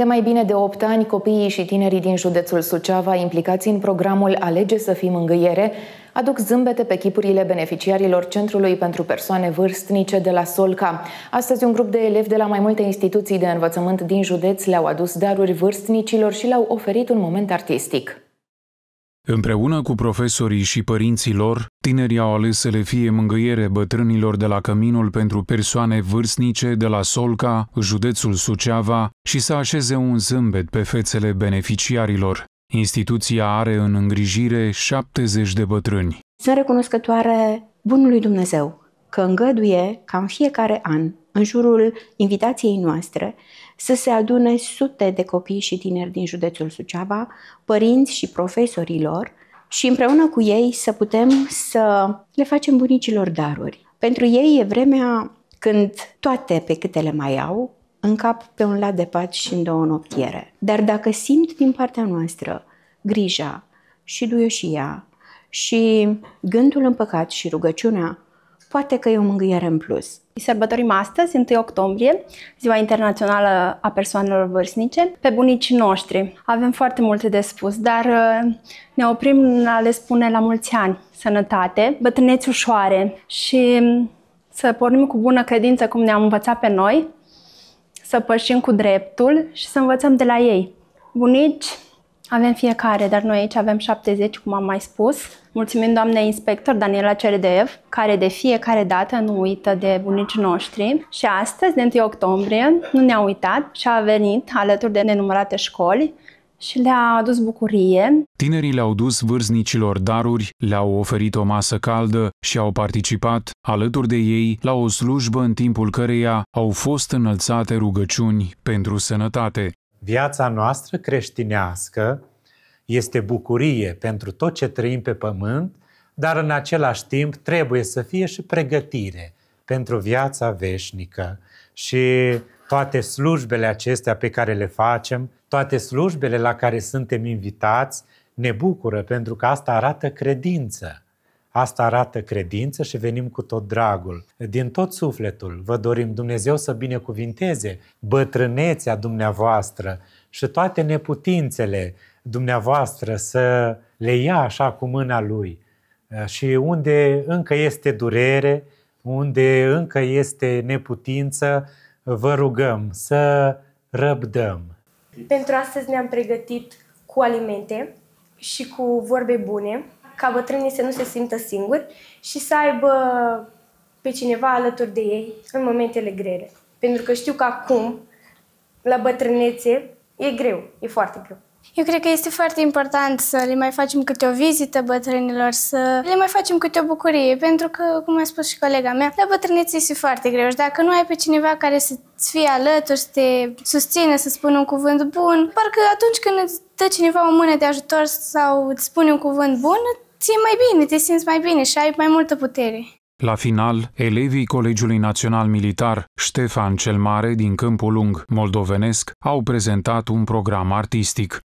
De mai bine de 8 ani, copiii și tinerii din județul Suceava, implicați în programul Alege să fii îngâiere, aduc zâmbete pe chipurile beneficiarilor Centrului pentru Persoane Vârstnice de la Solca. Astăzi, un grup de elevi de la mai multe instituții de învățământ din județ le-au adus daruri vârstnicilor și le-au oferit un moment artistic. Împreună cu profesorii și părinții lor, tinerii au ales să le fie mângâiere bătrânilor de la Căminul pentru persoane vârstnice de la Solca, județul Suceava, și să așeze un zâmbet pe fețele beneficiarilor. Instituția are în îngrijire 70 de bătrâni. Sunt recunoscătoare bunului Dumnezeu că îngăduie ca în fiecare an, în jurul invitației noastre, să se adune sute de copii și tineri din județul Suceava, părinți și profesorilor, și împreună cu ei să putem să le facem bunicilor daruri. Pentru ei e vremea când toate pe câte le mai au, în cap pe un lat de pat și în două noptiere. Dar dacă simt din partea noastră grija și duioșia și gândul împăcat și rugăciunea poate că e o mângâiere în plus. Sărbătorim astăzi, 1 octombrie, Ziua Internațională a Persoanelor Vârstnice, pe bunicii noștri. Avem foarte multe de spus, dar uh, ne oprim la le spune la mulți ani. Sănătate, bătrâneți ușoare și um, să pornim cu bună credință cum ne-am învățat pe noi, să pășim cu dreptul și să învățăm de la ei. Bunici avem fiecare, dar noi aici avem 70, cum am mai spus, Mulțumim doamnei inspector Daniela Ceredev, care de fiecare dată nu uită de bunicii noștri și astăzi, de 1 octombrie, nu ne-a uitat și a venit alături de nenumărate școli și le-a adus bucurie. Tinerii le-au dus vârznicilor daruri, le-au oferit o masă caldă și au participat, alături de ei, la o slujbă în timpul căreia au fost înălțate rugăciuni pentru sănătate. Viața noastră creștinească este bucurie pentru tot ce trăim pe pământ, dar în același timp trebuie să fie și pregătire pentru viața veșnică. Și toate slujbele acestea pe care le facem, toate slujbele la care suntem invitați, ne bucură pentru că asta arată credință. Asta arată credință și venim cu tot dragul. Din tot sufletul vă dorim Dumnezeu să binecuvinteze bătrânețea dumneavoastră și toate neputințele dumneavoastră, să le ia așa cu mâna Lui uh, și unde încă este durere, unde încă este neputință, vă rugăm să răbdăm. Pentru astăzi ne-am pregătit cu alimente și cu vorbe bune, ca bătrânii să nu se simtă singuri și să aibă pe cineva alături de ei în momentele grele. Pentru că știu că acum, la bătrânețe, e greu, e foarte greu. Eu cred că este foarte important să le mai facem câte o vizită bătrânilor, să le mai facem câte o bucurie, pentru că, cum a spus și colega mea, la bătrâneți este foarte greu și dacă nu ai pe cineva care să să fie alături, să te susțină, să spună un cuvânt bun. Parcă atunci când îți dă cineva o mână de ajutor sau îți spune un cuvânt bun, ți mai bine, te simți mai bine și ai mai multă putere. La final, elevii Colegiului Național Militar Ștefan cel Mare din Câmpul Lung Moldovenesc au prezentat un program artistic.